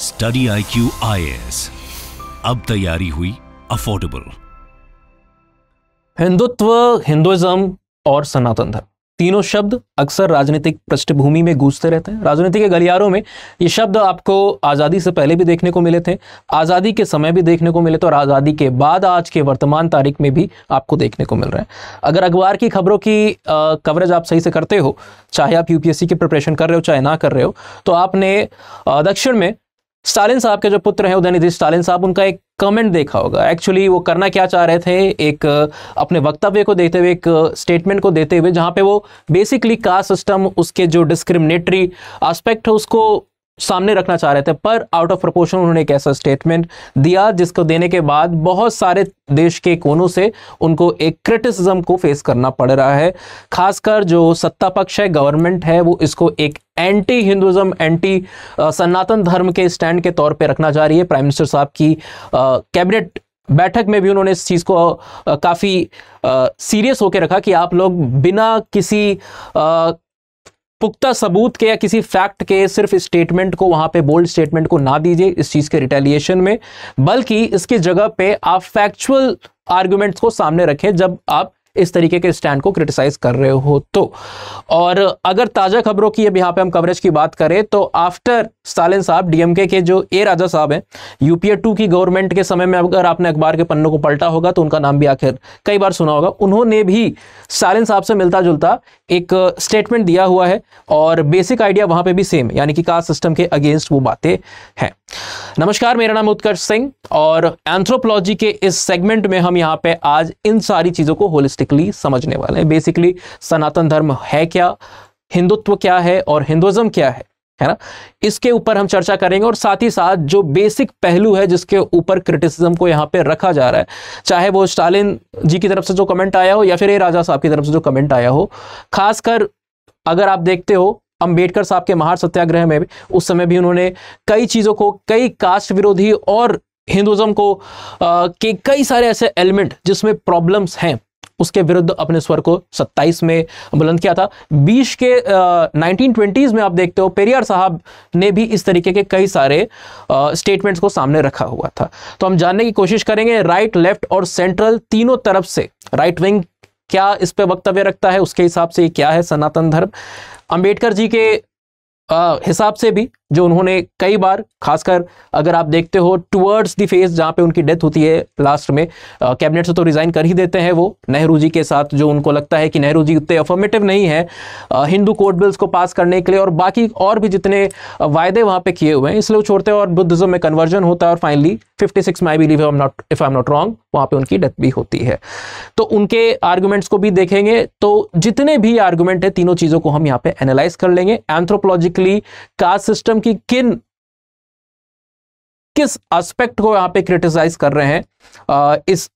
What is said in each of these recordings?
Study I Q अब तैयारी हुई अफोर्डेबल हिंदुत्व हिंदुइज्म और सनातन धर्म तीनों शब्द अक्सर राजनीतिक पृष्ठभूमि में गूंजते रहते हैं राजनीति के गलियारों में ये शब्द आपको आज़ादी से पहले भी देखने को मिले थे आज़ादी के समय भी देखने को मिले थे और आज़ादी के बाद आज के वर्तमान तारीख में भी आपको देखने को मिल रहा है अगर अखबार की खबरों की कवरेज आप सही से करते हो चाहे आप यूपीएससी की प्रिपरेशन कर रहे हो चाहे ना कर रहे हो तो आपने दक्षिण में स्टालिन साहब के जो पुत्र हैं उदयनिधि स्टालिन साहब उनका एक कमेंट देखा होगा एक्चुअली वो करना क्या चाह रहे थे एक अपने वक्तव्य को देते हुए एक स्टेटमेंट को देते हुए जहां पे वो बेसिकली कास्ट सिस्टम उसके जो डिस्क्रिमिनेटरी आस्पेक्ट है उसको सामने रखना चाह रहे थे पर आउट ऑफ प्रपोर्शन उन्होंने एक ऐसा स्टेटमेंट दिया जिसको देने के बाद बहुत सारे देश के कोनों से उनको एक क्रिटिसिज्म को फेस करना पड़ रहा है खासकर जो सत्ता पक्ष है गवर्नमेंट है वो इसको एक एंटी हिंदुज्म एंटी सनातन धर्म के स्टैंड के तौर पे रखना चाह रही है प्राइम मिनिस्टर साहब की कैबिनेट बैठक में भी उन्होंने इस चीज़ को काफ़ी सीरियस होकर रखा कि आप लोग बिना किसी आ, पुख्ता सबूत के या किसी फैक्ट के सिर्फ स्टेटमेंट को वहां पे बोल्ड स्टेटमेंट को ना दीजिए इस चीज के रिटेलिएशन में बल्कि इसकी जगह पे आप फैक्चुअल आर्ग्यूमेंट्स को सामने रखें जब आप इस तरीके के स्टैंड को क्रिटिसाइज कर रहे हो तो और अगर ताज़ा खबरों की अब यहाँ पे हम कवरेज की बात करें तो आफ्टर स्टालिन साहब डीएमके के जो ए राजा साहब हैं यूपीए टू की गवर्नमेंट के समय में अगर आपने अखबार के पन्नों को पलटा होगा तो उनका नाम भी आखिर कई बार सुना होगा उन्होंने भी स्टालिन साहब से मिलता जुलता एक स्टेटमेंट दिया हुआ है और बेसिक आइडिया वहां पे भी सेम यानी कि कास्ट सिस्टम के अगेंस्ट वो बातें हैं नमस्कार मेरा नाम उत्कर्ष सिंह और एंथ्रोपोलॉजी के इस सेगमेंट में हम यहाँ पे आज इन सारी चीज़ों को होलिस्टिकली समझने वाले हैं बेसिकली सनातन धर्म है क्या हिंदुत्व क्या है और हिंदुज्म क्या है है ना इसके ऊपर हम चर्चा करेंगे और साथ ही साथ जो बेसिक पहलू है जिसके ऊपर क्रिटिसिज्म को यहाँ पे रखा जा रहा है चाहे वो स्टालिन जी की तरफ से जो कमेंट आया हो या फिर ए राजा साहब की तरफ से जो कमेंट आया हो खासकर अगर आप देखते हो अंबेडकर साहब के महार सत्याग्रह में भी उस समय भी उन्होंने कई चीज़ों को कई कास्ट विरोधी और हिंदुज्म को आ, के कई सारे ऐसे एलिमेंट जिसमें प्रॉब्लम्स हैं उसके विरुद्ध अपने स्वर को 27 में बुलंद किया था बीस के नाइनटीन ट्वेंटीज में आप देखते हो पेरियार साहब ने भी इस तरीके के कई सारे स्टेटमेंट्स को सामने रखा हुआ था तो हम जानने की कोशिश करेंगे राइट लेफ्ट और सेंट्रल तीनों तरफ से राइट विंग क्या इस पर वक्तव्य रखता है उसके हिसाब से क्या है सनातन धर्म अंबेडकर जी के हिसाब से भी जो उन्होंने कई बार खासकर अगर आप देखते हो टुवर्ड्स दी फेस जहाँ पे उनकी डेथ होती है लास्ट में कैबिनेट से तो रिज़ाइन कर ही देते हैं वो नेहरू जी के साथ जो उनको लगता है कि नेहरू जी उतने अफॉर्मेटिव नहीं है हिंदू कोर्ट बिल्स को पास करने के लिए और बाकी और भी जितने वायदे वहाँ पर किए हुए हैं इसलिए वो छोड़ते हैं और बुद्धिज्म में कन्वर्जन होता है और finally fifty six my believe am not if I am not wrong वहाँ पर उनकी डेथ भी होती है तो उनके आर्ग्यूमेंट्स को भी देखेंगे तो जितने भी आर्ग्यूमेंट है तीनों चीज़ों को हम यहाँ पे एनालाइज कर लेंगे एंथ्रोपोलॉजिकली कास्ट सिस्टम कि किन किस एस्पेक्ट को यहां पे क्रिटिसाइज कर रहे हैं इस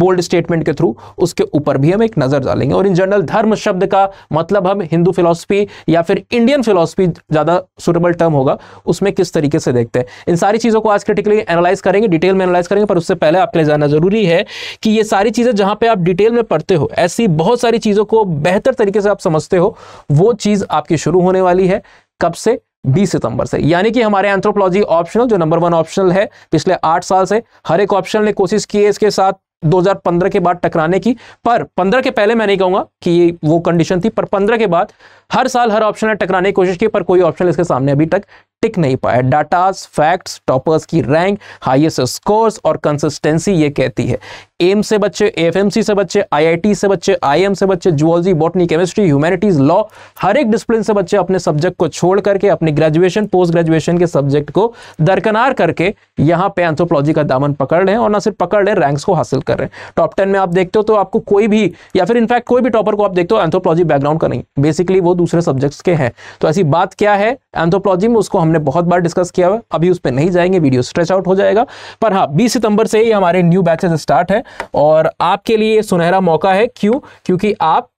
बोल्ड स्टेटमेंट के थ्रू उसके ऊपर भी हम एक नजर डालेंगे और इन जनरल धर्म शब्द का मतलब हम हिंदू फिलोसफी या फिर इंडियन फिलोसफी ज्यादा सुटेबल टर्म होगा उसमें किस तरीके से देखते हैं इन सारी चीजों को आज क्रिटिकली एनालाइज करेंगे डिटेल में एनालाइज करेंगे पर उससे पहले आपके लिए जानना जरूरी है कि ये सारी चीजें जहां पर आप डिटेल में पढ़ते हो ऐसी बहुत सारी चीजों को बेहतर तरीके से आप समझते हो वो चीज आपकी शुरू होने वाली है कब से बीस सितंबर से यानी कि हमारे एंथ्रोपोलॉजी ऑप्शनल जो नंबर वन ऑप्शनल है पिछले आठ साल से हर एक ऑप्शन ने कोशिश की है इसके साथ 2015 के बाद टकराने की पर 15 के पहले मैं नहीं कहूंगा कि वो कंडीशन थी पर 15 के बाद हर साल हर ऑप्शन ने टकराने की कोशिश की पर कोई ऑप्शन इसके सामने अभी तक टिक नहीं पाया डाटास फैक्ट्स टॉपर्स की रैंक हाइएस्ट स्कोर्स और कंसिस्टेंसी ये कहती है एम से बच्चे एफएमसी से बच्चे आईआईटी से बच्चे आईएम से बच्चे zoology botany chemistry humanities law हर एक डिसिप्लिन से बच्चे अपने सब्जेक्ट को छोड़ करके अपने ग्रेजुएशन पोस्ट ग्रेजुएशन के सब्जेक्ट को दरकनार करके यहाँ पे एंथ्रोपोलॉजी का दामन पकड़ रहे हैं और ना सिर्फ पकड़ रहे रैंक्स को हासिल कर रहे हैं टॉप टेन में आप देखते हो तो आपको कोई भी या फिर इनफैक्ट कोई भी टॉपर को आप देखते हो एंथ्रोपोलॉजी बैकग्राउंड का नहीं बेसिकली वो दूसरे सब्जेक्ट्स के हैं तो ऐसी बात क्या है एंथ्रोपोलॉजी में उसको हमने हमने बहुत बार डिस्कस किया हुआ अभी उस पर नहीं जाएंगे वीडियो स्ट्रेच आउट हो जाएगा पर हाँ बीस सितंबर से ही हमारे न्यू बैचेज स्टार्ट है और आपके लिए सुनहरा मौका है क्यों क्योंकि आप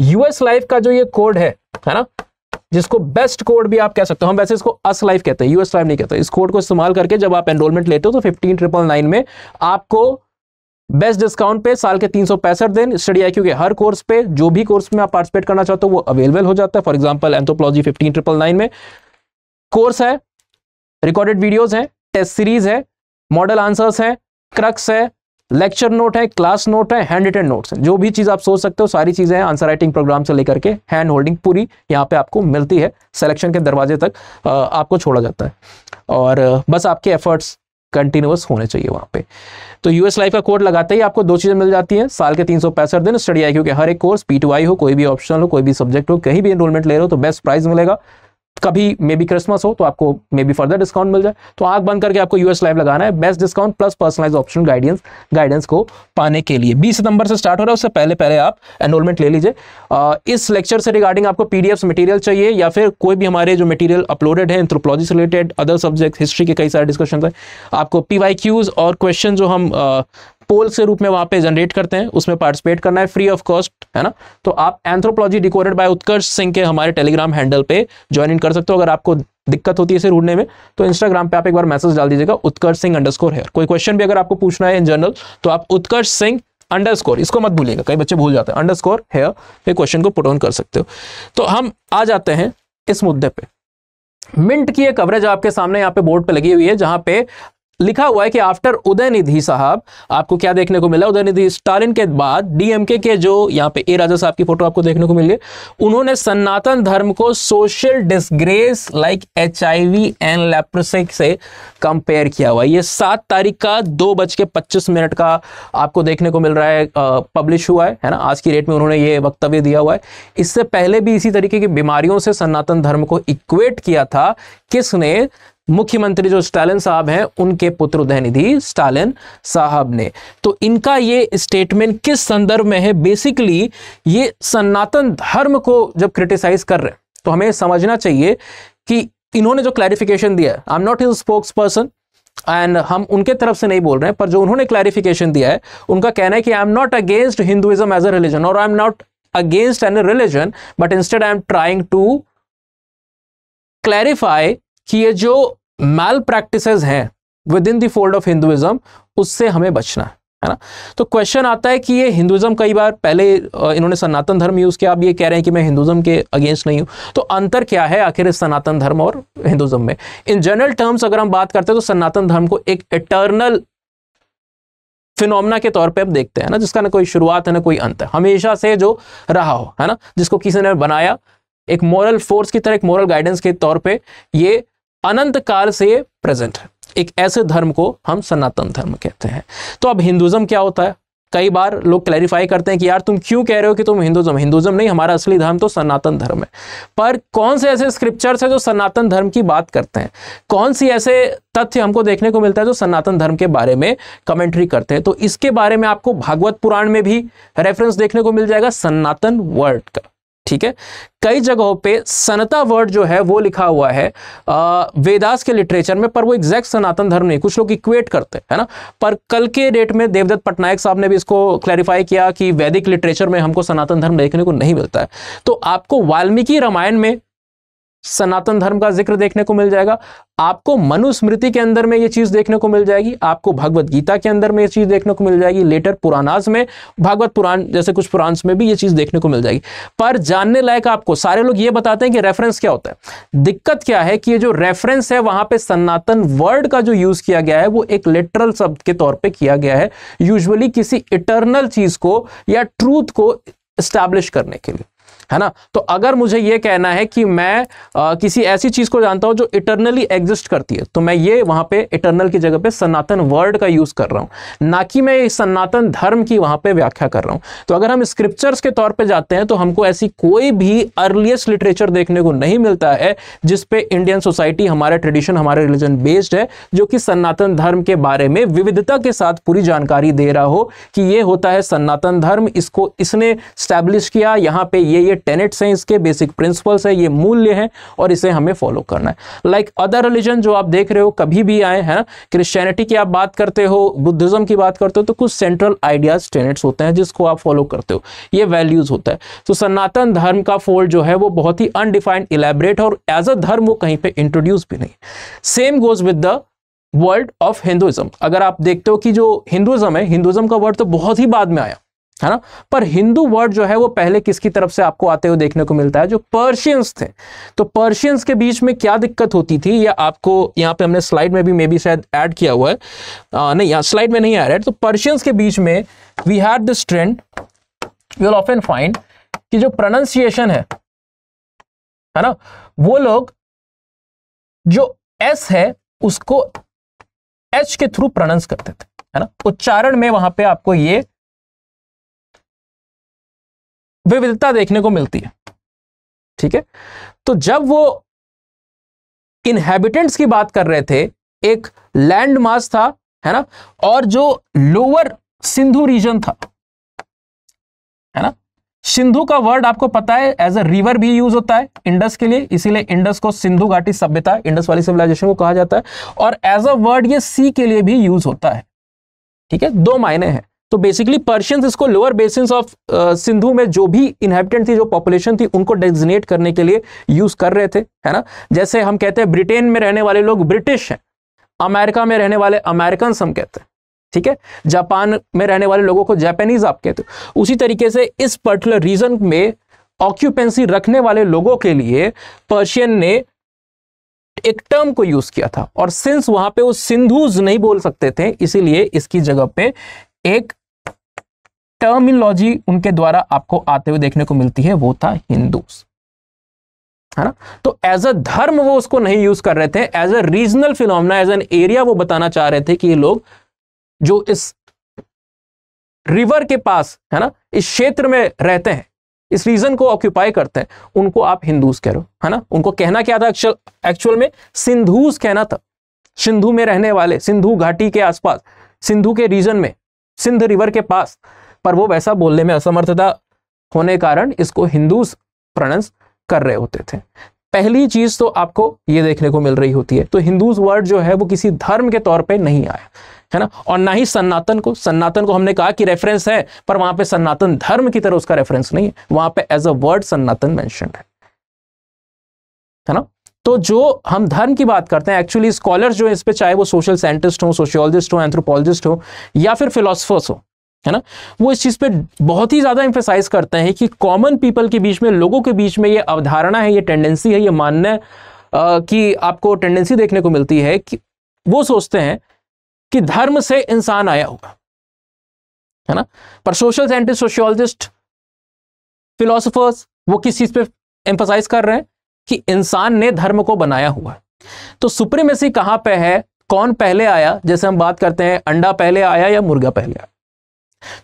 यूएस लाइफ का जो ये कोड है है ना जिसको बेस्ट कोड भी आप कह सकते हो हम वैसे इसको अस लाइफ कहते हैं यूएस लाइफ नहीं कहते इस कोड को इस्तेमाल करके जब आप एनरोलमेंट लेते हो तो फिफ्टीन ट्रिपल नाइन में आपको बेस्ट डिस्काउंट पे साल के तीन सौ पैंसठ दिन स्टडी आई के हर कोर्स पे जो भी कोर्स में आप पार्टिसिपेट करना चाहते हो वो अवेलेबल हो जाता है for example anthropology fifteen triple nine में कोर्स है रिकॉर्डेड वीडियोस हैं टेस्ट सीरीज है मॉडल आंसर्स हैं क्रक्स है लेक्चर नोट है क्लास नोट है हैंड रिटन नोट्स है जो भी चीज़ आप सोच सकते हो सारी चीज़ें हैं आंसर राइटिंग प्रोग्राम से लेकर के हैंड होल्डिंग पूरी यहाँ पे आपको मिलती है सिलेक्शन के दरवाजे तक आपको छोड़ा जाता है और बस आपके एफर्ट्स कंटिन्यूस होने चाहिए वहां पे तो यूएस लाइफ का कोड लगाते ही आपको दो चीज़ें मिल जाती हैं साल के तीन दिन स्टडी आई क्योंकि हर एक कोर्स पी हो कोई भी ऑप्शनल हो कोई भी सब्जेक्ट हो कहीं भी एनरोलमेंट ले रहे हो तो बेस्ट प्राइस मिलेगा कभी मे बी क्रिसमस हो तो आपको मे बी फर्दर डिस्काउंट मिल जाए तो आग बंद करके आपको यूएस लाइव लगाना है best discount plus personalise option guidance guidance को पाने के लिए 20 सितंबर से स्टार्ट हो रहा है उससे पहले पहले आप एनरोलमेंट ले लीजिए इस लेक्चर से रिगार्डिंग आपको पीडीएफ मटेरियल चाहिए या फिर कोई भी हमारे जो मटीरियल अपलोडेड है एंथ्रोपोलॉजी से रिलेटेड अदर सब्जेक्ट हिस्ट्री के कई सारे डिस्कशन है आपको पी और क्वेश्चन जो हम पोल के रूप में वहां पे जनरेट करते हैं उसमें पार्टिसिपेट करना है फ्री ऑफ कॉस्ट है ना तो आप anthropology decoded by Utkarsh Singh के हमारे टेलीग्राम हैंडल पे ज्वाइन इन कर सकते हो अगर आपको दिक्कत होती है इसे ढूंढने में तो इंस्टाग्राम पे आप एक बार मैसेज डाल दीजिएगा उत्कर्ष सिंह अंडरस्कोर है कोई क्वेश्चन भी अगर आपको पूछना है इन जनरल तो आप उत्कर्ष सिंह अंडरस्कोर इसको मत भूलिएगा कई बच्चे भूल जाते हैं अंडरस्कोर तो है ये क्वेश्चन को पुट ऑन कर सकते हो तो हम आ जाते हैं इस मुद्दे पे मिंट की एक कवरेज आपके सामने यहाँ पे बोर्ड पे लगी हुई है जहां पे लिखा हुआ है कि आफ्टर उदयनिधि साहब आपको क्या देखने को मिला उदयनिधि स्टालिन के बाद डीएमके के जो यहाँ पे ए राजा साहब की फोटो आपको देखने को मिली है उन्होंने सनातन धर्म को social disgrace like H and leprosy से कंपेयर किया हुआ ये सात तारीख का दो बज के पच्चीस मिनट का आपको देखने को मिल रहा है पब्लिश हुआ है है ना आज की डेट में उन्होंने ये वक्तव्य दिया हुआ है इससे पहले भी इसी तरीके की बीमारियों से सनातन धर्म को इक्वेट किया था किसने मुख्यमंत्री जो स्टालिन साहब हैं उनके पुत्र उदयनिधि स्टालिन साहब ने तो इनका ये स्टेटमेंट किस संदर्भ में है बेसिकली ये सनातन धर्म को जब क्रिटिसाइज कर रहे हैं तो हमें समझना चाहिए कि इन्होंने जो क्लैरिफिकेशन दिया I am not his spokesperson and हम उनके तरफ से नहीं बोल रहे हैं पर जो उन्होंने क्लैरिफिकेशन दिया है उनका कहना है कि I am not against Hinduism as a religion और I am not against an religion but instead I am trying to clarify कि ये जो मैल प्रैक्टिस हैं विद इन दोल्ड फोल्ड ऑफ हिंदुइज्म उससे हमें बचना है है ना तो क्वेश्चन आता है कि ये हिंदुज़म कई बार पहले इन्होंने सनातन धर्म यूज़ किया अब ये कह रहे हैं कि मैं हिंदुइज्म के अगेंस्ट नहीं हूं तो अंतर क्या है आखिर इस सनातन धर्म और हिंदुइज्म में इन जनरल टर्म्स अगर हम बात करते हैं तो सनातन धर्म को एक इटर्नल फिनोमना के तौर पे हम देखते हैं ना जिसका ना कोई शुरुआत है ना कोई अंत है हमेशा से जो रहा हो है ना जिसको किसी ने बनाया एक मॉरल फोर्स की तरह एक मॉरल गाइडेंस के तौर पे ये अनंत काल से प्रेजेंट है एक ऐसे धर्म को हम सनातन धर्म कहते हैं तो अब हिंदुज़म क्या होता है कई बार लोग क्लैरिफाई करते हैं कि यार तुम क्यों कह रहे हो कि तुम हिंदुज़म हिंदुज़म नहीं हमारा असली धर्म तो सनातन धर्म है पर कौन से ऐसे स्क्रिप्चर्स हैं जो सनातन धर्म की बात करते हैं कौन सी ऐसे तथ्य हमको देखने को मिलता है जो सनातन धर्म के बारे में कमेंट्री करते हैं तो इसके बारे में आपको भागवत पुराण में भी रेफरेंस देखने को मिल जाएगा सनातन वर्ड का ठीक है कई जगहों पे सनता वर्ड जो है वो लिखा हुआ है आ, वेदास के लिटरेचर में पर वो एग्जैक्ट सनातन धर्म नहीं कुछ लोग इक्वेट करते हैं ना पर कल के डेट में देवदत्त पटनायक साहब ने भी इसको क्लैरिफाई किया कि वैदिक लिटरेचर में हमको सनातन धर्म देखने को नहीं मिलता है तो आपको वाल्मीकि रामायण में सनातन धर्म का जिक्र देखने को मिल जाएगा आपको मनुस्मृति के अंदर में ये चीज देखने को मिल जाएगी आपको भगवत गीता के अंदर में ये चीज देखने को मिल जाएगी लेटर पुराणास में भागवत पुराण जैसे कुछ पुराण में भी ये चीज देखने को मिल जाएगी पर जानने लायक आपको सारे लोग ये बताते हैं कि रेफरेंस क्या होता है दिक्कत क्या है कि ये जो रेफरेंस है वहां पर सनातन वर्ड का जो यूज किया गया है वो एक लिटरल शब्द के तौर पर किया गया है यूजली किसी इटरनल चीज को या ट्रूथ को स्टैब्लिश करने के लिए है ना तो अगर मुझे यह कहना है कि मैं आ, किसी ऐसी चीज को जानता हूं जो इटरनली एग्जिस्ट करती है तो मैं ये वहां पे इटरनल की जगह पे सनातन वर्ड का यूज कर रहा हूं ना कि मैं सनातन धर्म की वहां पे व्याख्या कर रहा हूं तो अगर हम स्क्रिप्चर्स के तौर पे जाते हैं तो हमको ऐसी कोई भी अर्लीस्ट लिटरेचर देखने को नहीं मिलता है जिसपे इंडियन सोसाइटी हमारे ट्रेडिशन हमारे रिलीजन बेस्ड है जो कि सनातन धर्म के बारे में विविधता के साथ पूरी जानकारी दे रहा हो कि ये होता है सनातन धर्म इसको इसने स्टैब्लिश किया यहां पर ये ये टेनेट्स हैं इसके बेसिक प्रिंसिपल्स हैं ये मूल्य हैं और इसे हमें फॉलो करना है लाइक अदर रिलीजन जो आप देख रहे हो कभी भी आए हैं क्रिश्चियनिटी की आप बात करते हो बुद्धिज्म की बात करते हो तो कुछ सेंट्रल आइडियाज टेनेट्स होते हैं जिसको आप फॉलो करते हो ये वैल्यूज होता है तो सनातन धर्म का फोल्ड जो है वो बहुत ही अनडिफाइंड इलेबरेट और एज अ धर्म वो कहीं पर इंट्रोड्यूस भी नहीं same goes with the world of Hinduism अगर आप देखते हो कि जो हिंदुइज्म है हिंदुइज्म का वर्ड तो बहुत ही बाद में आया है ना पर हिंदू वर्ड जो है वो पहले किसकी तरफ से आपको आते हुए देखने को मिलता है जो पर्शियंस थे तो पर्शियंस के बीच में क्या दिक्कत होती थी या आपको यहाँ पे हमने स्लाइड में भी मे बी शायद ऐड किया हुआ है आ, नहीं यहाँ स्लाइड में नहीं आ रहा है तो पर्शियंस के बीच में we had this trend you'll of often find कि जो प्रोनाउंसिएशन है है ना वो लोग जो एस है उसको एच के थ्रू प्रोनाउंस करते थे है ना उच्चारण में वहां पे आपको ये विविधता देखने को मिलती है ठीक है तो जब वो इनहेबिटेंट्स की बात कर रहे थे एक लैंड मास था है ना और जो लोअर सिंधु रीजन था है ना सिंधु का वर्ड आपको पता है एज अ रिवर भी यूज होता है इंडस के लिए इसीलिए इंडस को सिंधु घाटी सभ्यता इंडस वाली सिविलाइजेशन को कहा जाता है और एज अ वर्ड ये सी के लिए भी यूज होता है ठीक है दो मायने हैं तो बेसिकली पर्शियंस इसको लोअर बेसिन ऑफ सिंधु में जो भी इनहेबिटेंट थी जो पॉपुलेशन थी उनको डेजिनेट करने के लिए यूज कर रहे थे है ना जैसे हम कहते हैं ब्रिटेन में रहने वाले लोग ब्रिटिश हैं अमेरिका में रहने वाले अमेरिकन हम कहते हैं ठीक है जापान में रहने वाले लोगों को जापानीज आप कहते हो उसी तरीके से इस पर्टिकुलर रीजन में ऑक्यूपेंसी रखने वाले लोगों के लिए पर्शियन ने एक टर्म को यूज किया था और सिंस वहां पे वो सिंधुज नहीं बोल सकते थे इसीलिए इसकी जगह पे एक टर्मिनोलॉजी उनके द्वारा आपको आते हुए देखने को मिलती है वो था हिंदू है ना तो एज अ धर्म वो उसको नहीं यूज कर रहे थे as a regional phenomena as an area वो बताना चाह रहे थे कि ये लोग जो इस रिवर के पास है ना इस क्षेत्र में रहते हैं इस रीजन को ऑक्यूपाई करते हैं उनको आप हिंदूज कह रहे हो है ना उनको कहना क्या था एक्चुअल एक्चुअल में सिंधूज कहना था सिंधु में रहने वाले सिंधु घाटी के आसपास सिंधु के रीजन में सिंध रिवर के पास पर वो वैसा बोलने में असमर्थता होने कारण इसको हिंदू प्रणंस कर रहे होते थे पहली चीज तो आपको ये देखने को मिल रही होती है तो हिंदू वर्ड जो है वो किसी धर्म के तौर पे नहीं आया है ना और ना ही सनातन को सनातन को हमने कहा कि रेफरेंस है पर वहां पे सनातन धर्म की तरह उसका रेफरेंस नहीं है वहां पे एज अ वर्ड सनातन मैं है है ना तो जो हम धर्म की बात करते हैं एक्चुअली स्कॉलर्स जो इस पे चाहे वो सोशल साइंटिस्ट हो सोशियोलॉजिस्ट हो एंथ्रोपोलॉजिस्ट हो या फिर फिलोसफर्स हो है ना वो इस चीज़ पे बहुत ही ज़्यादा इंफेसाइज करते हैं कि कॉमन पीपल के बीच में लोगों के बीच में ये अवधारणा है ये टेंडेंसी है ये मानना कि आपको टेंडेंसी देखने को मिलती है कि वो सोचते हैं कि धर्म से इंसान आया होगा है ना पर सोशल साइंटिस्ट सोशियोलॉजिस्ट फिलोसफर्स वो किस चीज़ पे एम्फोसाइज कर रहे हैं कि इंसान ने धर्म को बनाया हुआ तो सुप्रीमेसी कहाँ पे है कौन पहले आया जैसे हम बात करते हैं अंडा पहले आया या मुर्गा पहले आया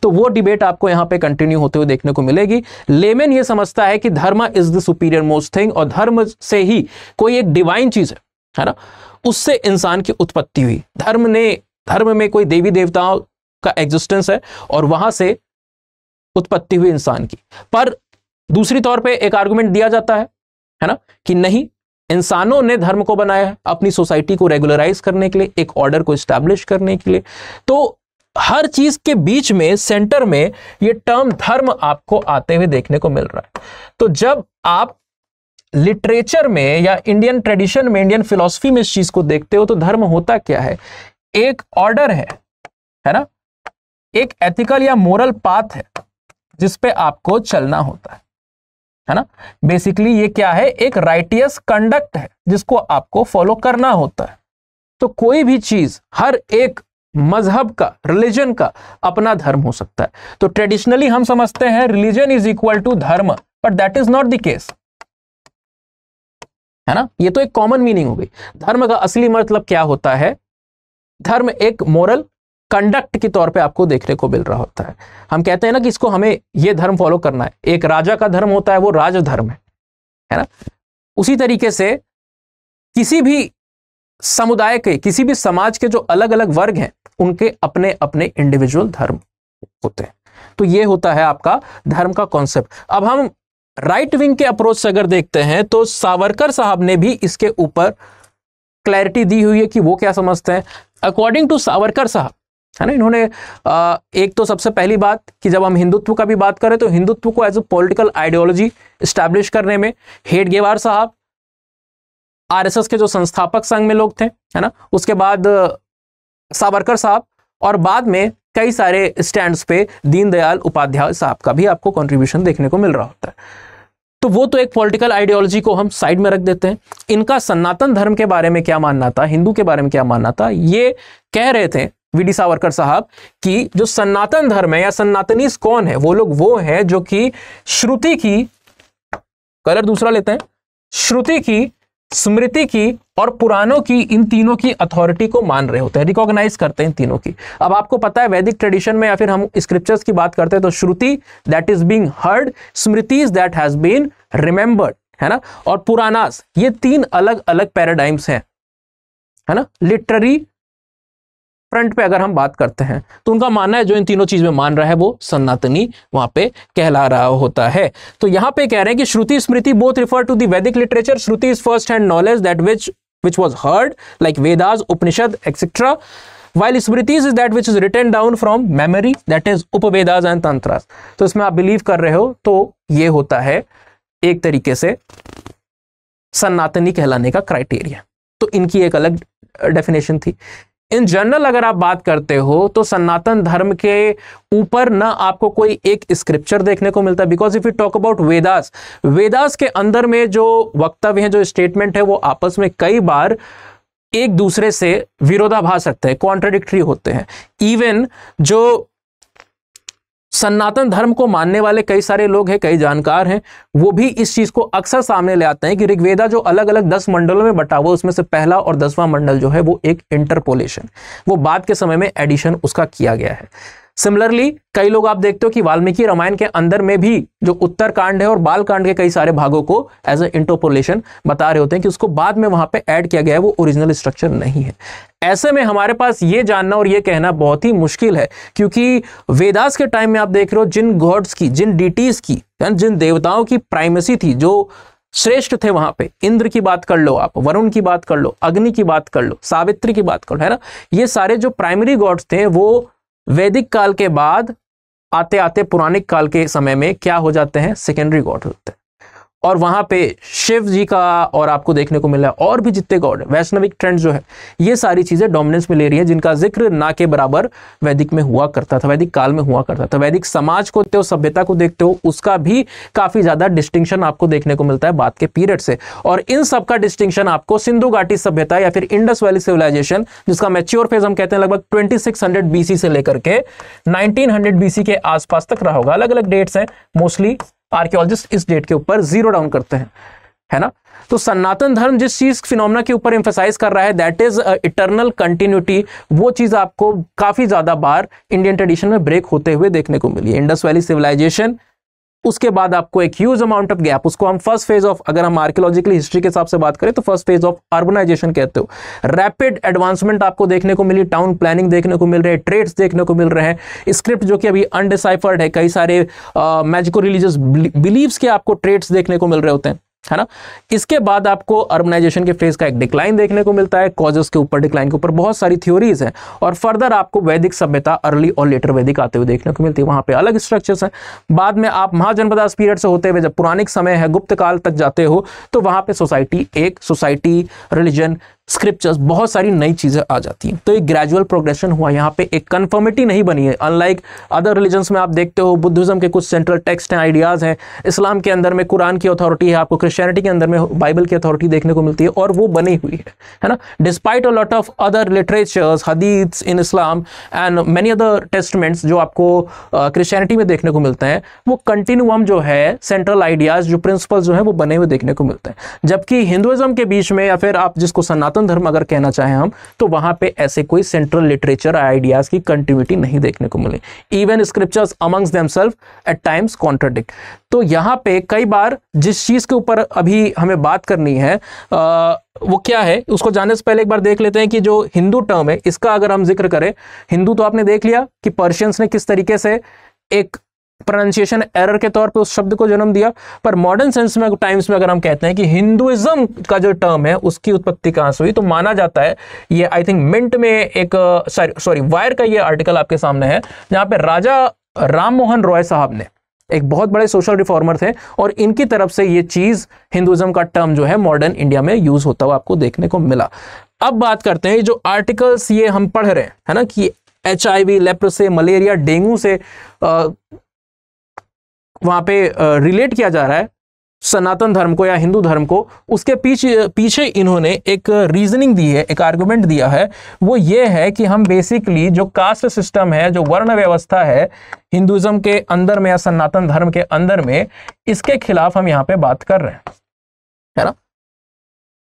तो वो डिबेट आपको यहां पे कंटिन्यू होते हुए देखने को मिलेगी लेमेन ये समझता है कि dharma is the superior most thing और धर्म से ही कोई एक डिवाइन चीज है है ना उससे इंसान की उत्पत्ति हुई धर्म ने धर्म में कोई देवी देवताओं का एग्जिस्टेंस है और वहां से उत्पत्ति हुई इंसान की पर दूसरी तौर पे एक आर्गुमेंट दिया जाता है है ना कि नहीं इंसानों ने धर्म को बनाया है अपनी सोसाइटी को रेगुलराइज करने के लिए एक ऑर्डर को स्टैब्लिश करने के लिए तो हर चीज के बीच में सेंटर में ये टर्म धर्म आपको आते हुए देखने को मिल रहा है तो जब आप लिटरेचर में या इंडियन ट्रेडिशन में इंडियन फिलोसफी में इस चीज को देखते हो तो धर्म होता क्या है एक ऑर्डर है है ना एक एथिकल या मोरल पाथ है जिसपे आपको चलना होता है है ना बेसिकली ये क्या है एक राइटियस कंडक्ट है जिसको आपको फॉलो करना होता है तो कोई भी चीज हर एक मजहब का रिलीजन का अपना धर्म हो सकता है तो ट्रेडिशनली हम समझते हैं religion is equal to dharma but that is not the case है ना ये तो एक कॉमन मीनिंग हो गई धर्म का असली मतलब क्या होता है धर्म एक मॉरल कंडक्ट के तौर पे आपको देखने को मिल रहा होता है हम कहते हैं ना कि इसको हमें ये धर्म फॉलो करना है एक राजा का धर्म होता है वो राजधर्म है है ना उसी तरीके से किसी भी समुदाय के किसी भी समाज के जो अलग अलग वर्ग हैं उनके अपने अपने इंडिविजुअल धर्म होते हैं तो ये होता है आपका धर्म का कॉन्सेप्ट अब हम राइट विंग के अप्रोच से अगर देखते हैं तो सावरकर साहब ने भी इसके ऊपर क्लैरिटी दी हुई है कि वो क्या समझते हैं अकॉर्डिंग टू सावरकर साहब है ना इन्होंने एक तो सबसे पहली बात कि जब हम हिंदुत्व का भी बात करें तो हिंदुत्व को as a political ideology establish करने में हेड गेवार साहब आरएसएस के जो संस्थापक संघ में लोग थे है ना उसके बाद सावरकर साहब और बाद में कई सारे स्टैंड्स पे दीनदयाल उपाध्याय साहब का भी आपको कंट्रीब्यूशन देखने को मिल रहा होता है तो वो तो एक पॉलिटिकल आइडियोलॉजी को हम साइड में रख देते हैं इनका सनातन धर्म के बारे में क्या मानना था हिंदू के बारे में क्या मानना था ये कह रहे थे वी डी सावरकर साहब कि जो सनातन धर्म है या सनातनीस कौन है वो लोग वो हैं जो कि श्रुति की कलर दूसरा लेते हैं श्रुति की स्मृति की और पुराणों की इन तीनों की अथॉरिटी को मान रहे होते हैं रिकॉग्नाइज करते हैं इन तीनों की अब आपको पता है वैदिक ट्रेडिशन में या फिर हम स्क्रिप्चर्स की बात करते हैं तो Shruti that is being heard is that has been remembered है ना और पुराणास ये तीन अलग अलग पैराडाइम्स हैं है ना लिटररी फ्रंट पे अगर हम बात करते हैं तो उनका मानना है जो इन तीनों चीज में मान रहा है वो सनातनी वहां पे कहला रहा होता है तो यहां पे कह रहे हैं कि Shruti Smriti both refer to the Vedic literature Shruti is first hand knowledge that which which was heard like vedas upanishad etc while smritis is that which is written down from memory that is upvedas and tantras तो इसमें आप believe कर रहे हो तो ये होता है एक तरीके से सनातनी कहलाने का क्राइटेरिया तो इनकी एक अलग डेफिनेशन थी इन जनरल अगर आप बात करते हो तो सनातन धर्म के ऊपर ना आपको कोई एक स्क्रिप्चर देखने को मिलता है because if you talk about Vedas Vedas के अंदर में जो वक्तव्य है जो स्टेटमेंट है वो आपस में कई बार एक दूसरे से विरोधाभास रखते हैं कॉन्ट्रोडिक्ट्री होते हैं इवन जो सनातन धर्म को मानने वाले कई सारे लोग हैं कई जानकार हैं वो भी इस चीज को अक्सर सामने ले आते हैं कि ऋग्वेदा जो अलग अलग दस मंडलों में बटा हुआ उसमें से पहला और दसवां मंडल जो है वो एक इंटरपोलेशन वो बाद के समय में एडिशन उसका किया गया है सिमिलरली कई लोग आप देखते हो कि वाल्मीकि रामायण के अंदर में भी जो उत्तर कांड है और बाल कांड के कई सारे भागों को एज ए इंटरपोलेशन बता रहे होते हैं कि उसको बाद में वहां पे ऐड किया गया है वो ओरिजिनल स्ट्रक्चर नहीं है ऐसे में हमारे पास ये जानना और ये कहना बहुत ही मुश्किल है क्योंकि वेदास के टाइम में आप देख रहे हो जिन गॉड्स की जिन डिटीज की जिन देवताओं की प्राइमेसी थी जो श्रेष्ठ थे वहां पे इंद्र की बात कर लो आप वरुण की बात कर लो अग्नि की बात कर लो सावित्री की बात कर लो है ना ये सारे जो प्राइमरी गॉड्स थे वो वैदिक काल के बाद आते आते पुराणिक काल के समय में क्या हो जाते हैं सेकेंडरी गॉड होते हैं और वहां पे शिव जी का और आपको देखने को मिल रहा है और भी जितने गॉड वैष्णविक ट्रेंड जो है ये सारी चीज़ें डोमिनेंस में ले रही है जिनका जिक्र ना के बराबर वैदिक में हुआ करता था वैदिक काल में हुआ करता था वैदिक समाज को देखते हो सभ्यता को देखते हो उसका भी काफ़ी ज़्यादा डिस्टिंक्शन आपको देखने को मिलता है बात के पीरियड से और इन सब का डिस्टिंक्शन आपको सिंधु घाटी सभ्यता या फिर इंडस वैली सिविलाइजेशन जिसका मेच्योर फेज हम कहते हैं लगभग ट्वेंटी सिक्स हंड्रेड बीसी से लेकर के नाइनटीन हंड्रेड बीसी के आसपास तक रहा होगा अलग अलग डेट्स हैं मोस्टली आर्कियोलॉजिस्ट इस डेट के ऊपर जीरो डाउन करते हैं है ना तो सनातन धर्म जिस चीज फिनोमना के ऊपर एम्फेसाइज कर रहा है दैट इज इटर्नल कंटिन्यूटी वो चीज आपको काफी ज्यादा बार इंडियन ट्रेडिशन में ब्रेक होते हुए देखने को मिली इंडस वैली सिविलाइजेशन उसके बाद आपको एक ह्यूज अमाउंट ऑफ गैप उसको हम फर्स्ट फेज ऑफ अगर हम आर्कियोलॉजिकली हिस्ट्री के हिसाब से बात करें तो फर्स्ट फेज ऑफ अर्बनाइजेशन कहते हो रैपिड एडवांसमेंट आपको देखने को मिली टाउन प्लानिंग देखने को मिल रहे हैं ट्रेड्स देखने को मिल रहे हैं स्क्रिप्ट जो कि अभी अनडिसाइफर्ड है कई सारे मैजिको रिलीजियस बिलीव्स के आपको ट्रेड्स देखने को मिल रहे होते हैं है ना इसके बाद आपको अर्बनाइजेशन के फेज का एक डिक्लाइन देखने को मिलता है कॉजेस के ऊपर डिक्लाइन के ऊपर बहुत सारी थ्योरीज हैं और फर्दर आपको वैदिक सभ्यता अर्ली और लेटर वैदिक आते हुए देखने को मिलती है वहां पे अलग स्ट्रक्चर्स हैं बाद में आप महाजनपदास पीरियड से होते हुए जब पुराने समय है गुप्त काल तक जाते हो तो वहां पर सोसाइटी एक सोसाइटी रिलीजन स्क्रिप्चर्स बहुत सारी नई चीज़ें आ जाती हैं तो एक ग्रेजुअल प्रोग्रेशन हुआ यहाँ पे एक कन्फर्मिटी नहीं बनी है अनलाइक अदर रिलीजन्स में आप देखते हो बुद्धिज्म के कुछ सेंट्रल टेक्स्ट हैं आइडियाज़ हैं इस्लाम के अंदर में कुरान की अथॉरिटी है आपको क्रिश्चियनिटी के अंदर में बाइबल की अथॉरिटी देखने को मिलती है और वो बनी हुई है है ना despite a lot of other literatures hadith in Islam and many other testaments जो आपको क्रिश्चियनिटी uh, में देखने को मिलते हैं वो कंटिन्यूम जो है सेंट्रल आइडियाज़ जो प्रिंसिपल जो है वो बने हुए देखने को मिलते हैं जबकि हिंदुज़म के बीच में या फिर आप जिसको सनातन सनातन धर्म अगर कहना चाहें हम तो वहां पे ऐसे कोई सेंट्रल लिटरेचर आइडियाज की कंटिन्यूटी नहीं देखने को मिले even scriptures amongst themselves at times contradict तो यहाँ पे कई बार जिस चीज़ के ऊपर अभी हमें बात करनी है आ, वो क्या है उसको जानने से पहले एक बार देख लेते हैं कि जो हिंदू टर्म है इसका अगर हम जिक्र करें हिंदू तो आपने देख लिया कि पर्शियंस ने किस तरीके से एक प्रोनाउंसिएशन एरर के तौर पे उस शब्द को जन्म दिया पर मॉडर्न सेंस में टाइम्स में अगर हम कहते हैं कि हिंदुइज्म का जो टर्म है उसकी उत्पत्ति कहां से हुई तो माना जाता है ये आई थिंक मिंट में एक सॉरी वायर का ये आर्टिकल आपके सामने है जहां पे राजा राम मोहन रॉय साहब ने एक बहुत बड़े सोशल रिफॉर्मर थे और इनकी तरफ से ये चीज़ हिंदुइज्म का टर्म जो है मॉडर्न इंडिया में यूज़ होता हुआ आपको देखने को मिला अब बात करते हैं जो आर्टिकल्स ये हम पढ़ रहे हैं है ना कि एच आई वी लेप्र से मलेरिया डेंगू से आ, वहाँ पे रिलेट किया जा रहा है सनातन धर्म को या हिंदू धर्म को उसके पीछे पीछे इन्होंने एक रीजनिंग दी है एक आर्गुमेंट दिया है वो ये है कि हम बेसिकली जो कास्ट सिस्टम है जो वर्ण व्यवस्था है हिंदुज्म के अंदर में या सनातन धर्म के अंदर में इसके खिलाफ हम यहाँ पे बात कर रहे हैं है ना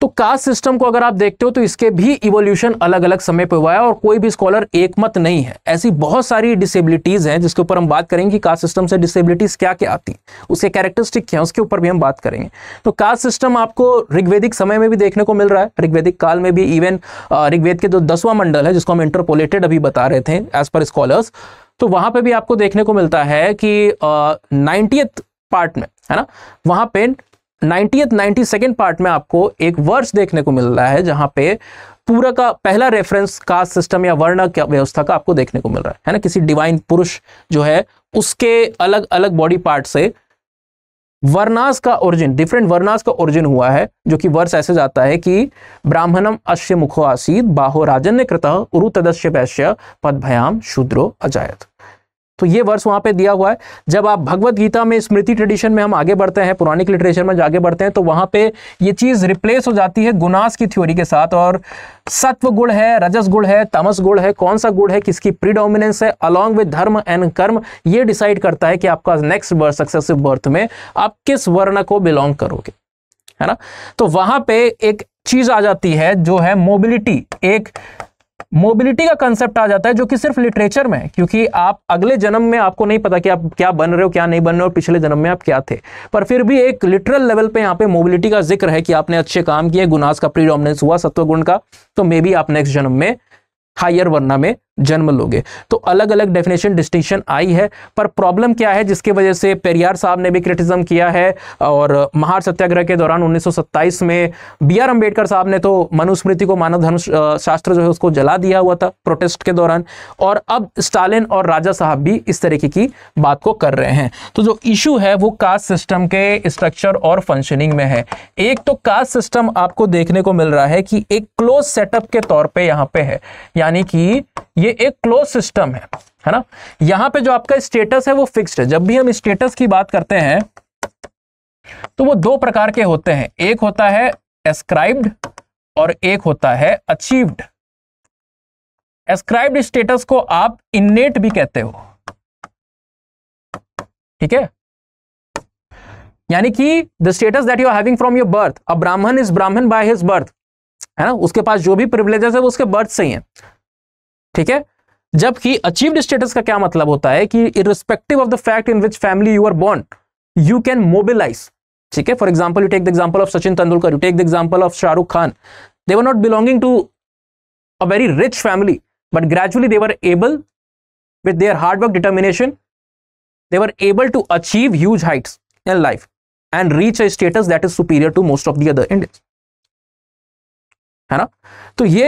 तो कास्ट सिस्टम को अगर आप देखते हो तो इसके भी इवोल्यूशन अलग अलग समय पर हुआ है और कोई भी स्कॉलर एक मत नहीं है ऐसी बहुत सारी डिसेबिलिटीज हैं जिसके ऊपर हम बात करेंगे कि कास्ट सिस्टम से डिसेबिलिटीज क्या क्या आती उसके कैरेक्टरिस्टिक क्या है उसके ऊपर भी हम बात करेंगे तो कास्ट सिस्टम आपको ऋग्वेदिक समय में भी देखने को मिल रहा है ऋग्वेदिक काल में भी इवन ऋग्वेद के जो दसवां मंडल है जिसको हम इंटरपोलेटेड अभी बता रहे थे एज पर स्कॉलर्स तो वहां पर भी आपको देखने को मिलता है कि नाइनटीथ पार्ट में है ना वहां पे नाइन्टीथ नाइन्टी सेकेंड पार्ट में आपको एक वर्ष देखने को मिल रहा है जहां पे पूरा का पहला रेफरेंस कास्ट सिस्टम या वर्ण व्यवस्था का आपको देखने को मिल रहा है है ना किसी डिवाइन पुरुष जो है उसके अलग अलग बॉडी पार्ट से वर्णास का ओरिजिन डिफरेंट वर्णास का ओरिजिन हुआ है जो कि वर्ष ऐसे जाता है कि ब्राह्मणम अश्य मुखो आसीद बाहो राजन्य कृत उरु तदस्य वैश्य पद भयाम शूद्रो अजायत तो ये वर्ष वहां पे दिया हुआ है जब आप भगवत गीता में स्मृति ट्रेडिशन में हम आगे बढ़ते हैं पौराणिक लिटरेचर में आगे बढ़ते हैं तो वहां पे ये चीज़ रिप्लेस हो जाती है गुनास की थ्योरी के साथ और सत्व गुण है रजस गुण है तमस गुण है कौन सा गुण है किसकी प्रीडोमिनेंस है अलॉन्ग विद धर्म एंड कर्म ये डिसाइड करता है कि आपका नेक्स्ट बर्थ सक्सेसिव बर्थ में आप किस वर्ण को बिलोंग करोगे है ना तो वहां पे एक चीज आ जाती है जो है मोबिलिटी एक मोबिलिटी का कंसेप्ट आ जाता है जो कि सिर्फ लिटरेचर में क्योंकि आप अगले जन्म में आपको नहीं पता कि आप क्या बन रहे हो क्या नहीं बन रहे हो पिछले जन्म में आप क्या थे पर फिर भी एक लिटरल लेवल पे यहाँ पे मोबिलिटी का जिक्र है कि आपने अच्छे काम किए गुनास का प्रीडोमिनेंस हुआ सत्व गुण का तो मे बी आप नेक्स्ट जन्म में हायर वर्णा में जन्म लोगे तो अलग अलग डेफिनेशन डिस्टिंक्शन आई है पर प्रॉब्लम क्या है जिसकी वजह से पेरियार साहब ने भी क्रिटिज्म किया है और महार सत्याग्रह के दौरान 1927 में बी आर अम्बेडकर साहब ने तो मनुस्मृति को मानव धर्म शास्त्र जो है उसको जला दिया हुआ था प्रोटेस्ट के दौरान और अब स्टालिन और राजा साहब भी इस तरीके की बात को कर रहे हैं तो जो इशू है वो कास्ट सिस्टम के स्ट्रक्चर और फंक्शनिंग में है एक तो कास्ट सिस्टम आपको देखने को मिल रहा है कि एक क्लोज सेटअप के तौर पर यहाँ पे है यानी कि ये एक क्लोज सिस्टम है है ना यहां पे जो आपका स्टेटस है वो फिक्स्ड है जब भी हम स्टेटस की बात करते हैं तो वो दो प्रकार के होते हैं एक होता है एस्क्राइब्ड और एक होता है अचीव्ड एस्क्राइब्ड स्टेटस को आप इननेट भी कहते हो ठीक है यानी कि the status that you are having from your birth a Brahmin is ब्राह्मण बाय हिज बर्थ है ना उसके पास जो भी प्रिविलेजेस है वो उसके बर्थ से ही है ठीक है जबकि अचीव्ड स्टेटस का क्या मतलब होता है कि irrespective of the fact in which family you are born you can mobilise ठीक है for example you take the example of Sachin Tendulkar you take the example of Shahrukh Khan they were not belonging to a very rich family but gradually they were able with their hard work determination they were able to achieve huge heights in life and reach a status that is superior to most of the other Indians. है ना तो ये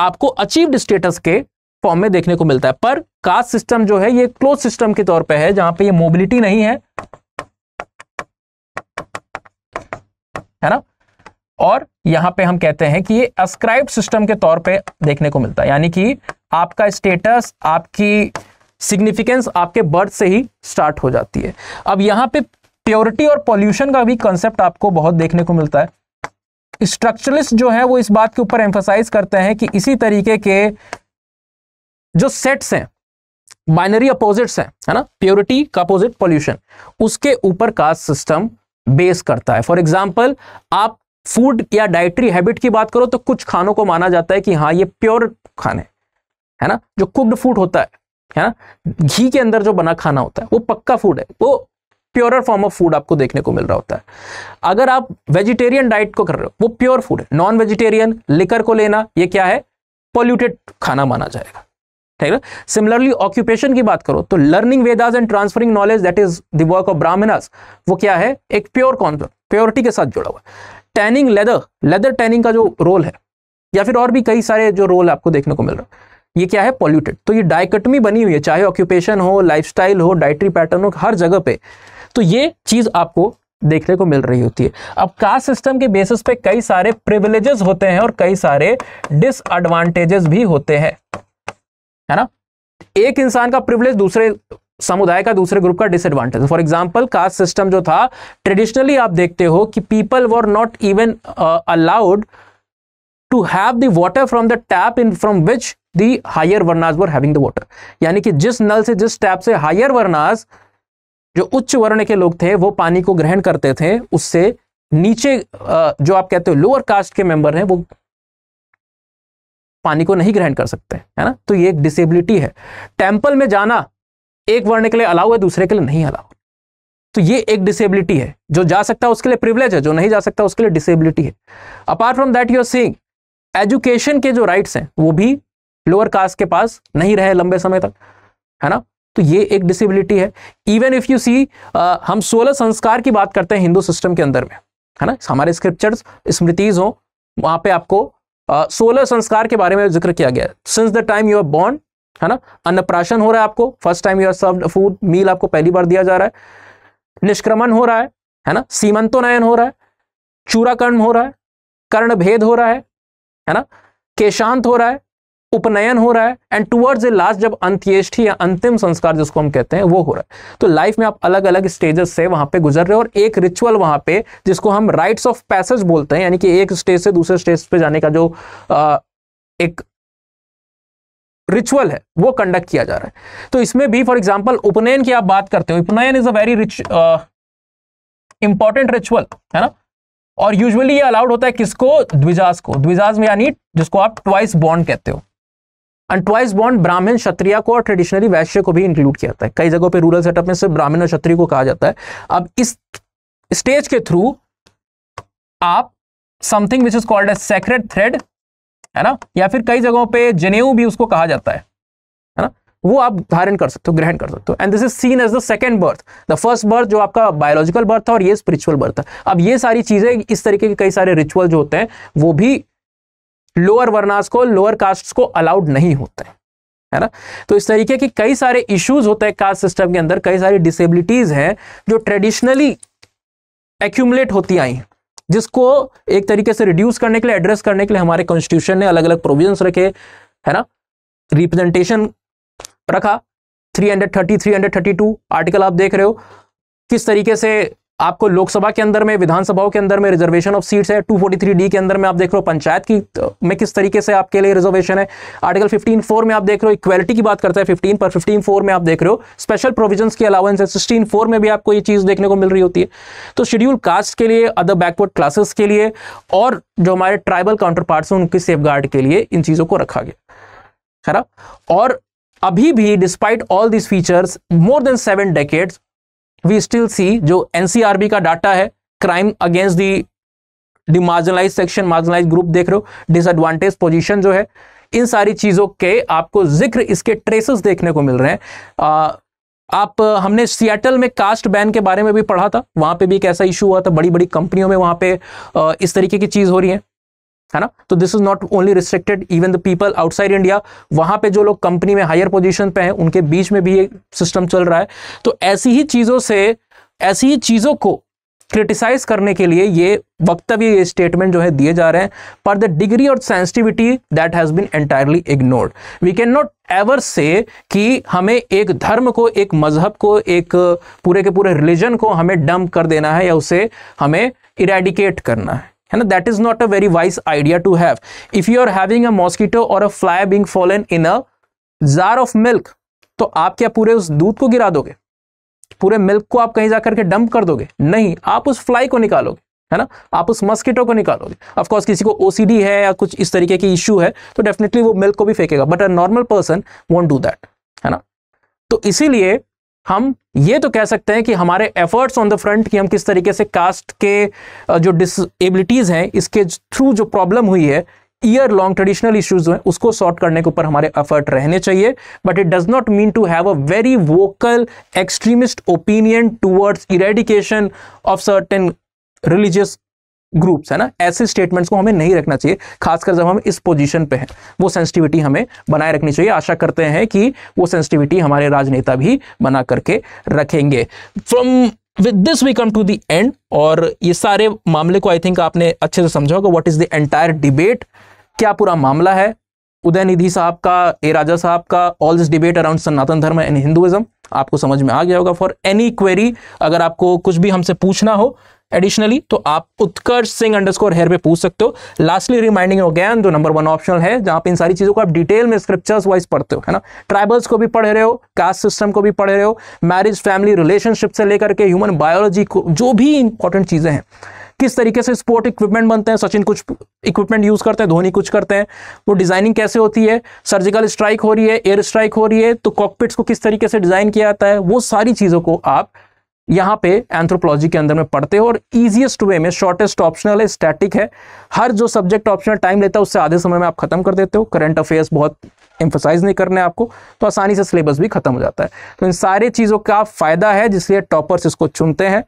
आपको achieved status के form में देखने को मिलता है पर कास्ट सिस्टम जो है ये क्लोज सिस्टम के तौर पे है जहां पे ये मोबिलिटी नहीं है है ना और यहां पे हम कहते हैं कि ये अस्क्राइब सिस्टम के तौर पे देखने को मिलता है यानी कि आपका स्टेटस आपकी सिग्निफिकेंस आपके बर्थ से ही स्टार्ट हो जाती है अब यहां पे प्योरिटी और पॉल्यूशन का भी कंसेप्ट आपको बहुत देखने को मिलता है स्ट्रक्चरलिस्ट जो है वो इस बात के ऊपर एम्फोसाइज करते हैं कि इसी तरीके के जो सेट्स हैं बाइनरी अपोजिट्स हैं है ना प्योरिटी का अपोजिट पॉल्यूशन उसके ऊपर कास्ट सिस्टम बेस करता है फॉर एग्जाम्पल आप फूड या डाइटरी हैबिट की बात करो तो कुछ खानों को माना जाता है कि हाँ ये प्योर खाने है ना जो कुक्ड फूड होता है है ना घी के अंदर जो बना खाना होता है वो पक्का फूड है वो प्योरर फॉर्म ऑफ फूड आपको देखने को मिल रहा होता है अगर आप वेजिटेरियन डाइट को कर रहे हो वो प्योर फूड है नॉन वेजिटेरियन लिकर को लेना ये क्या है पोल्यूटेड खाना माना जाएगा ठीक है सिमिलरली ऑक्यूपेशन की बात करो तो learning Vedas and transferring knowledge that is the work of Brahmins वो क्या है एक प्योर कॉन्सेप्ट प्योरिटी के साथ जुड़ा हुआ टैनिंग लेदर लेदर टैनिंग का जो रोल है या फिर और भी कई सारे जो रोल आपको देखने को मिल रहा है ये क्या है पॉल्यूटेड तो ये डायकटमी बनी हुई है चाहे ऑक्यूपेशन हो लाइफस्टाइल हो डाइटरी पैटर्न हो हर जगह पे तो ये चीज़ आपको देखने को मिल रही होती है अब कास्ट सिस्टम के बेसिस पे कई सारे प्रिविलेजेस होते हैं और कई सारे डिसएडवांटेजेस भी होते हैं है ना एक इंसान का प्रिविलेज दूसरे समुदाय का दूसरे ग्रुप का disadvantage for example caste system जो था ट्रेडिशनली आप देखते हो कि people were not even allowed to have the water from the tap in from which the higher varnas were having the water यानी कि जिस नल से जिस टैप से हायर वर्नाज जो उच्च वर्ण के लोग थे वो पानी को ग्रहण करते थे उससे नीचे जो आप कहते हो लोअर कास्ट के मेंबर हैं वो पानी को नहीं ग्रहण कर सकते है ना तो ये एक डिसेबिलिटी है टेम्पल में जाना एक वर्ण के लिए अलाउ है दूसरे के लिए नहीं अलाउ तो ये एक डिसेबिलिटी है जो जा सकता है उसके लिए प्रिवलेज है जो नहीं जा सकता उसके लिए डिसेबिलिटी है apart from that you're seeing education के जो राइट्स हैं वो भी लोअर कास्ट के पास नहीं रहे लंबे समय तक है ना तो ये एक डिसेबिलिटी है इवन इफ यू सी हम सोलह संस्कार की बात करते हैं हिंदू सिस्टम के अंदर में है ना हमारे स्क्रिप्चर स्मृतिज हो वहां पे आपको uh, सोलह संस्कार के बारे में जिक्र किया गया है since the time you are born है ना अन्नप्राशन हो रहा है आपको first time you are serve food meal आपको पहली बार दिया जा रहा है निष्क्रमण हो रहा है है ना सीमंतोनयन हो रहा है चूराकर्ण हो रहा है कर्ण भेद हो रहा है है ना केशांत हो रहा है उपनयन हो रहा है एंड टुवर्ड्स ए लास्ट जब अंत्येष्टि या अंतिम संस्कार जिसको हम कहते हैं वो हो रहा है तो लाइफ में आप अलग अलग स्टेजेस से वहां पे गुजर रहे हो और एक रिचुअल वहां पे जिसको हम राइट्स ऑफ पैसेज बोलते हैं यानी कि एक स्टेज से दूसरे स्टेज पे जाने का जो आ, एक रिचुअल है वो कंडक्ट किया जा रहा है तो इसमें भी फॉर एग्जाम्पल उपनयन की आप बात करते हो Upanayana is a very rich important ritual है ना और यूजली ये अलाउड होता है किसको द्विजाज को द्विजाज में यानी जिसको आप ट्वाइस बॉन्ड कहते हो एंड ट्वाइस बॉन्ड ब्राह्मण क्षत्रिय को और ट्रेडिशनली वैश्य को भी इंक्लूड किया जाता है कई जगहों पे रूरल सेटअप में सिर्फ ब्राह्मण और क्षत्रिय को कहा जाता है अब इस स्टेज के थ्रू आप something which is called a sacred thread है ना या फिर कई जगहों पे जनेऊ भी उसको कहा जाता है है ना वो आप धारण कर सकते हो ग्रहण कर सकते हो and this is seen as the second birth the first birth जो आपका बायोलॉजिकल बर्थ था और ये स्पिरिचुअल बर्थ था अब ये सारी चीजें इस तरीके के कई सारे रिचुअल जो होते हैं वो भी लोअर वर्नास को लोअर कास्ट को अलाउड नहीं होता है है ना तो इस तरीके के कई सारे इश्यूज होते हैं कास्ट सिस्टम के अंदर कई सारी डिसेबिलिटीज हैं जो ट्रेडिशनली एक्यूमुलेट होती आई जिसको एक तरीके से रिड्यूस करने के लिए एड्रेस करने के लिए हमारे कॉन्स्टिट्यूशन ने अलग अलग प्रोविजंस रखे है ना रिप्रेजेंटेशन रखा 330, 332 आर्टिकल आप देख रहे हो किस तरीके से आपको लोकसभा के अंदर में विधानसभाओं के अंदर में रिजर्वेशन ऑफ सीट्स है 243 डी के अंदर में आप देख रहे हो पंचायत की तो, में किस तरीके से आपके लिए रिजर्वेशन है आर्टिकल 15 फोर में आप देख रहे हो इक्वालिटी की बात करता है 15 पर 15 फोर में आप देख रहे हो स्पेशल प्रोविजंस की अलाउंस है सिक्सटीन फोर में भी आपको ये चीज़ देखने को मिल रही होती है तो शेड्यूल कास्ट के लिए अदर बैकवर्ड क्लासेस के लिए और जो हमारे ट्राइबल काउंटर पार्ट है उनकी सेफ के लिए इन चीज़ों को रखा गया खराब और अभी भी despite all this features more than seven decades we still see जो एनसीआरबी का डाटा है crime against the marginalize section marginalize group देख रहे हो डिसएडवांटेज पोजीशन जो है इन सारी चीज़ों के आपको जिक्र इसके ट्रेसेस देखने को मिल रहे हैं आ, आप हमने सियाटल में कास्ट बैन के बारे में भी पढ़ा था वहां पे भी एक ऐसा इशू हुआ था बड़ी बड़ी कंपनियों में वहां पे इस तरीके की चीज़ हो रही है है ना तो this is not only restricted even the people outside India वहां पे जो लोग कंपनी में हायर पोजीशन पे हैं उनके बीच में भी ये सिस्टम चल रहा है तो ऐसी ही चीजों से ऐसी ही चीजों को क्रिटिसाइज करने के लिए ये वक्तव्य ये स्टेटमेंट जो है दिए जा रहे हैं पर द डिग्री और sensitivity that has been entirely ignored we can not ever say कि हमें एक धर्म को एक मजहब को एक पूरे के पूरे रिलीजन को हमें डम्प कर देना है या उसे हमें इरेडिकेट करना है है ना that is not a very wise idea to have if you are having a mosquito और a fly being fallen in a jar of milk तो आप क्या पूरे उस दूध को गिरा दोगे पूरे मिल्क को आप कहीं जाकर के डंप कर दोगे नहीं आप उस फ्लाई को निकालोगे है ना आप उस मस्किटो को निकालोगे ऑफकोर्स किसी को ओसीडी है या कुछ इस तरीके की इश्यू है तो डेफिनेटली वो मिल्क को भी फेंकेगा but a normal person won't do that है ना तो इसीलिए हम ये तो कह सकते हैं कि हमारे एफर्ट्स ऑन द फ्रंट कि हम किस तरीके से कास्ट के जो डिसएबिलिटीज़ हैं इसके थ्रू जो प्रॉब्लम हुई है ईयर लॉन्ग ट्रेडिशनल इश्यूज हैं उसको सॉर्ट करने के ऊपर हमारे एफर्ट रहने चाहिए but it does not mean to have a very vocal extremist opinion towards eradication of certain religious groups है ना ऐसे स्टेटमेंट्स को हमें नहीं रखना चाहिए खासकर जब हम इस पोजीशन पे हैं वो सेंसिटिविटी हमें बनाए रखनी चाहिए आशा करते हैं कि वो सेंसिटिविटी हमारे राजनेता भी बना करके रखेंगे from with this we come to the end और ये सारे मामले को आई थिंक आपने अच्छे से समझा होगा what is the entire debate क्या पूरा मामला है उदय निधि साहब का ए राजा साहब का all this debate around Sanatan Dharma and Hinduism आपको समझ में आ गया होगा फॉर एनी क्वेरी अगर आपको कुछ भी हमसे पूछना हो एडिशनली तो आप उत्कर्ष सिंह अंडरस्कोर हेयर पे पूछ सकते हो लास्टली रिमाइंडिंग अगैन जो नंबर वन ऑप्शनल है जहां पे इन सारी चीजों को आप डिटेल में स्क्रिप्चर्स वाइज पढ़ते हो है ना ट्राइबल्स को भी पढ़ रहे हो कास्ट सिस्टम को भी पढ़ रहे हो मैरिज फैमिली रिलेशनशिप से लेकर के ह्यूमन बायोलॉजी को जो भी इंपॉर्टेंट चीजें हैं किस तरीके से स्पोर्ट इक्विपमेंट बनते हैं सचिन कुछ इक्विपमेंट यूज करते हैं धोनी कुछ करते हैं वो डिजाइनिंग कैसे होती है सर्जिकल स्ट्राइक हो रही है एयर स्ट्राइक हो रही है तो कॉकपिट्स को किस तरीके से डिजाइन किया जाता है वो सारी चीजों को आप यहाँ पे एंथ्रोपोलॉजी के अंदर में पढ़ते हो और इजीएस्ट वे में शॉर्टेस्ट ऑप्शनल है स्टैटिक है हर जो सब्जेक्ट ऑप्शनल टाइम लेता है उससे आधे समय में आप खत्म कर देते हो करंट अफेयर्स बहुत एम्फोसाइज नहीं करना है आपको तो आसानी से सिलेबस भी खत्म हो जाता है तो इन सारी चीज़ों का फायदा है जिसलिए टॉपर्स इसको चुनते हैं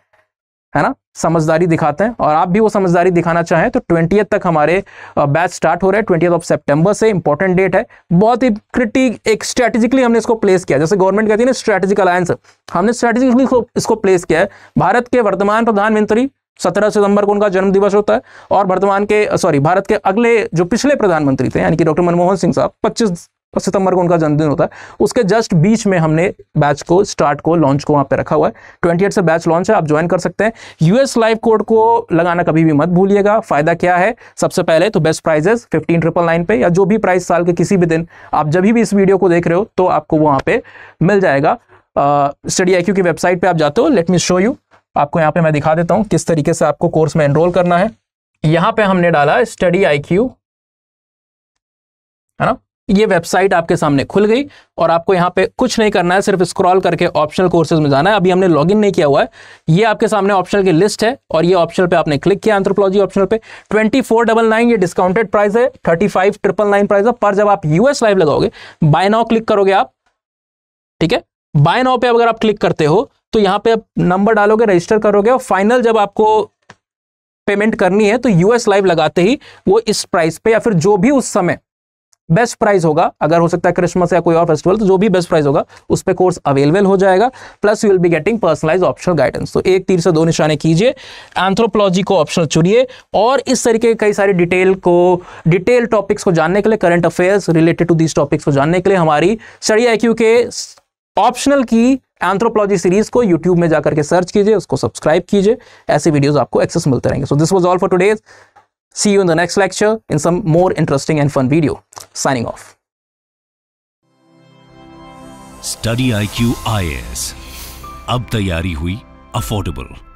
है ना समझदारी दिखाते हैं और आप भी वो समझदारी दिखाना चाहें तो ट्वेंटी तक हमारे बैच स्टार्ट हो रहे हैं ट्वेंटी ऑफ सेप्टेम्बर से इंपॉर्टेंट डेट है बहुत ही क्रिटी एक स्ट्रैटेजिकली हमने इसको प्लेस किया जैसे गवर्नमेंट कहती है ना स्ट्रैटेजिक अलायंस हमने स्ट्रैटेजिकली इसको प्लेस किया है भारत के वर्तमान प्रधानमंत्री सत्रह सितंबर को उनका जन्मदिवस होता है और वर्तमान के सॉरी भारत के अगले जो पिछले प्रधानमंत्री थे यानी कि डॉक्टर मनमोहन सिंह साहब पच्चीस और सितंबर को उनका जन्मदिन होता है उसके जस्ट बीच में हमने बैच को स्टार्ट को लॉन्च को वहाँ पे रखा हुआ है ट्वेंटी से बैच लॉन्च है आप ज्वाइन कर सकते हैं यूएस लाइव कोड को लगाना कभी भी मत भूलिएगा फायदा क्या है सबसे पहले तो best prices fifteen triple nine पे या जो भी प्राइस साल के किसी भी दिन आप जब भी इस वीडियो को देख रहे हो तो आपको वहाँ पर मिल जाएगा स्टडी आई की वेबसाइट पर आप जाते हो लेट मी शो यू आपको यहाँ पे मैं दिखा देता हूँ किस तरीके से आपको कोर्स में एनरोल करना है यहाँ पे हमने डाला स्टडी आई है ना ये वेबसाइट आपके सामने खुल गई और आपको यहाँ पे कुछ नहीं करना है सिर्फ स्क्रॉल करके ऑप्शनल कोर्सेज में जाना है अभी हमने लॉगिन नहीं किया हुआ है ये आपके सामने ऑप्शनल की लिस्ट है और ये ऑप्शनल पे आपने क्लिक किया एंथ्रोपोलॉजी ऑप्शनल पे ट्वेंटी फोर डबल नाइन ये डिस्काउंटेड प्राइस है thirty five triple nine price है पर जब आप यूएस लाइव लगाओगे बाय नाउ क्लिक करोगे आप ठीक है बाय नाउ पे अगर आप क्लिक करते हो तो यहाँ पे आप नंबर डालोगे रजिस्टर करोगे और फाइनल जब आपको पेमेंट करनी है तो यूएस लाइव लगाते ही वो इस प्राइस पे या फिर जो भी उस समय बेस्ट प्राइस होगा अगर हो सकता है क्रिसमस या कोई और फेस्टिवल तो जो भी बेस्ट प्राइस होगा उस पर कोर्स अवेलेबल हो जाएगा plus you will be getting personalize optional guidance तो एक तीर से दो निशाने कीजिए एंथ्रोपोलॉजी को ऑप्शनल चुनिए और इस तरीके के कई सारे डिटेल को डिटेल टॉपिक्स को जानने के लिए current affairs related to these topics को जानने के लिए हमारी स्टडी आई के ऑप्शनल की एंथ्रोपोलॉजी सीरीज को यूट्यूब में जाकर के सर्च कीजिए उसको सब्सक्राइब कीजिए ऐसे वीडियोज आपको एक्सेस मिलते रहेंगे so this was all for today's See you in the next lecture in some more interesting and fun video. Signing off. Study IQ is. I S अब तैयारी हुई